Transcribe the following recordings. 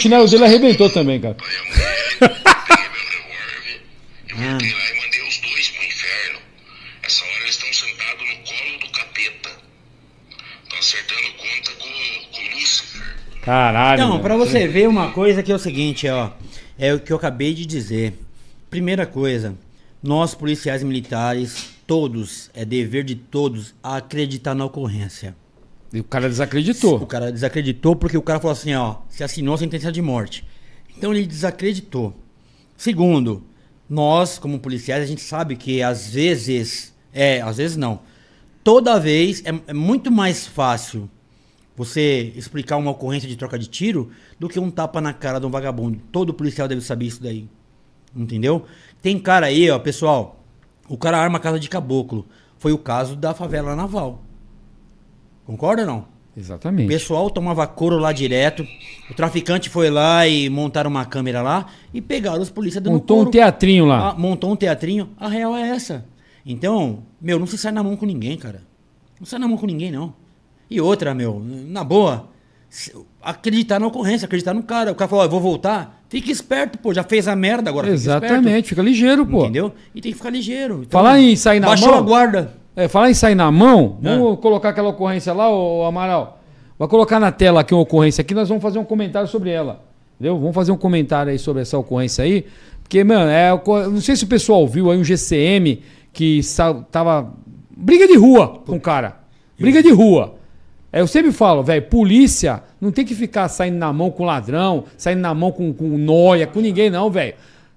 chinelos dele arrebentou também, cara. Eu mandei os dois pro inferno. Essa hora eles estão sentados no colo do capeta. acertando conta com, com o Lúcifer. Caralho. Não, pra você ver uma coisa que é o seguinte, ó. É o que eu acabei de dizer. Primeira coisa, nós policiais militares, todos, é dever de todos acreditar na ocorrência. E o cara desacreditou. O cara desacreditou porque o cara falou assim, ó, se assinou a sentença de morte. Então ele desacreditou. Segundo, nós, como policiais, a gente sabe que às vezes, é, às vezes não. Toda vez é, é muito mais fácil você explicar uma ocorrência de troca de tiro do que um tapa na cara de um vagabundo. Todo policial deve saber isso daí. Entendeu? Tem cara aí, ó, pessoal, o cara arma a casa de caboclo. Foi o caso da favela naval. Concorda ou não? Exatamente. O pessoal tomava couro lá direto. O traficante foi lá e montaram uma câmera lá e pegaram os policiais dando Montou couro. um teatrinho lá. Ah, montou um teatrinho. A real é essa. Então, meu, não se sai na mão com ninguém, cara. Não sai na mão com ninguém, não. E outra, meu, na boa, acreditar na ocorrência, acreditar no cara. O cara falou, ó, eu vou voltar. Fica esperto, pô, já fez a merda agora. Exatamente, fica, fica ligeiro, pô. Entendeu? E tem que ficar ligeiro. Então, Falar em sair na baixou mão. Baixou a guarda. É, falar em sair na mão, é. vamos colocar aquela ocorrência lá, ô, Amaral. Vai colocar na tela aqui uma ocorrência aqui, nós vamos fazer um comentário sobre ela. Entendeu? Vamos fazer um comentário aí sobre essa ocorrência aí. Porque, mano, é, não sei se o pessoal viu aí um GCM que tava. Briga de rua com o cara. Briga de rua. É, eu sempre falo, velho, polícia não tem que ficar saindo na mão com ladrão, saindo na mão com, com noia, com ninguém, não, velho.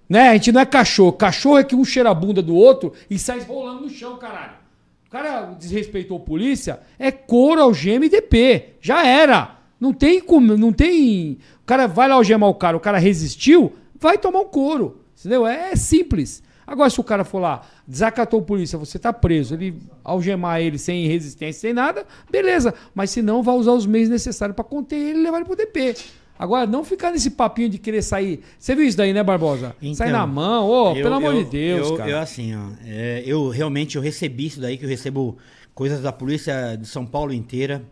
Né? A gente não é cachorro. Cachorro é que um cheira a bunda do outro e sai rolando no chão, caralho cara desrespeitou a polícia, é couro, algema e DP. Já era. Não tem como, não tem. O cara vai lá algemar o cara, o cara resistiu, vai tomar um couro. Entendeu? É, é, simples. Agora, se o cara for lá, desacatou a polícia, você tá preso, ele algemar ele sem resistência, sem nada, beleza. Mas se não, vai usar os meios necessários para conter ele e levar ele pro DP. Agora, não ficar nesse papinho de querer sair. Você viu isso daí, né, Barbosa? Então, Sai na então, mão, ô, oh, pelo eu, amor de Deus, eu, cara. Eu, assim, ó, é, eu realmente eu recebi isso daí, que eu recebo coisas da polícia de São Paulo inteira.